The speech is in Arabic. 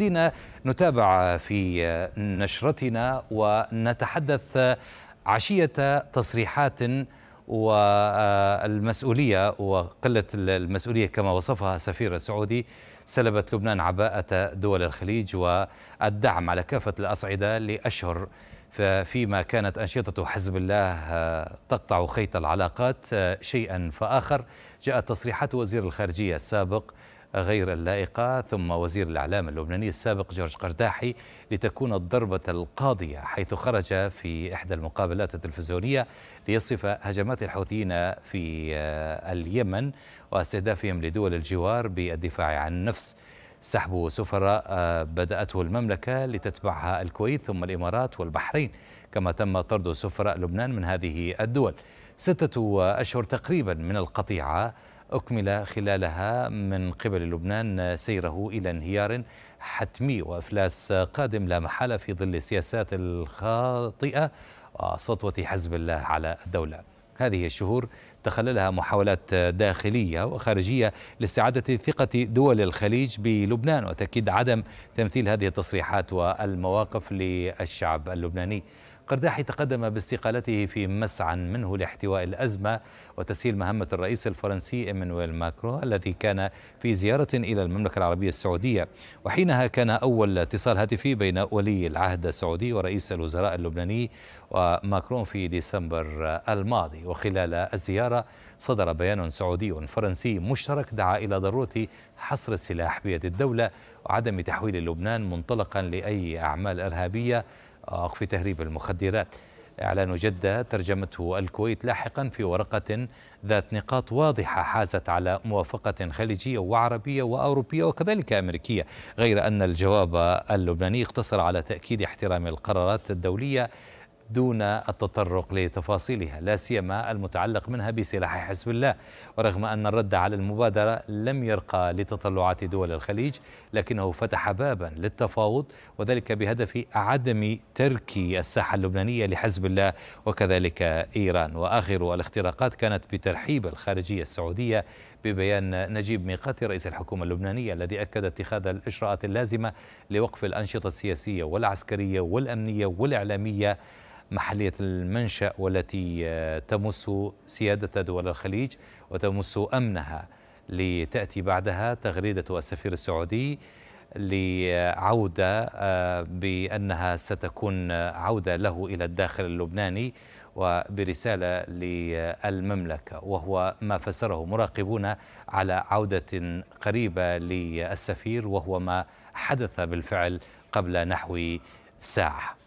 مشاهدينا نتابع في نشرتنا ونتحدث عشية تصريحات والمسؤولية وقلة المسؤولية كما وصفها السفير السعودي سلبت لبنان عباءة دول الخليج والدعم على كافة الأصعدة لأشهر فيما كانت أنشطة حزب الله تقطع خيط العلاقات شيئا فآخر جاءت تصريحات وزير الخارجية السابق غير اللائقة ثم وزير الإعلام اللبناني السابق جورج قرداحي لتكون الضربة القاضية حيث خرج في إحدى المقابلات التلفزيونية ليصف هجمات الحوثيين في آه، اليمن واستهدافهم لدول الجوار بالدفاع عن النفس سحب سفراء آه، بدأته المملكة لتتبعها الكويت ثم الإمارات والبحرين كما تم طرد سفراء لبنان من هذه الدول ستة أشهر تقريبا من القطيعة أكمل خلالها من قبل لبنان سيره إلى انهيار حتمي وإفلاس قادم لا محالة في ظل السياسات الخاطئة وسطوة حزب الله على الدولة هذه الشهور تخللها محاولات داخلية وخارجية لاستعادة ثقة دول الخليج بلبنان وتأكيد عدم تمثيل هذه التصريحات والمواقف للشعب اللبناني قرداحي تقدم باستقالته في مسعى منه لاحتواء الأزمة وتسهيل مهمة الرئيس الفرنسي إيمانويل ماكرون الذي كان في زيارة إلى المملكة العربية السعودية وحينها كان أول اتصال هاتفي بين ولي العهد السعودي ورئيس الوزراء اللبناني وماكرون في ديسمبر الماضي وخلال الزيارة صدر بيان سعودي فرنسي مشترك دعا إلى ضرورة حصر السلاح بيد الدولة وعدم تحويل لبنان منطلقا لأي أعمال إرهابية وقف تهريب المخدرات إعلان جدة ترجمته الكويت لاحقا في ورقة ذات نقاط واضحة حازت على موافقة خليجية وعربية وأوروبية وكذلك أمريكية غير أن الجواب اللبناني اقتصر على تأكيد احترام القرارات الدولية دون التطرق لتفاصيلها لا سيما المتعلق منها بسلاح حزب الله ورغم أن الرد على المبادرة لم يرقى لتطلعات دول الخليج لكنه فتح بابا للتفاوض وذلك بهدف عدم ترك الساحة اللبنانية لحزب الله وكذلك إيران وآخر الاختراقات كانت بترحيب الخارجية السعودية ببيان نجيب ميقاتي رئيس الحكومة اللبنانية الذي أكد اتخاذ الإجراءات اللازمة لوقف الأنشطة السياسية والعسكرية والأمنية والإعلامية محلية المنشأ والتي آه، تمس سيادة دول الخليج وتمس أمنها لتأتي بعدها تغريدة السفير السعودي لعودة آه، بأنها ستكون عودة له إلى الداخل اللبناني وبرسالة للمملكة وهو ما فسره مراقبون على عودة قريبة للسفير وهو ما حدث بالفعل قبل نحو ساعه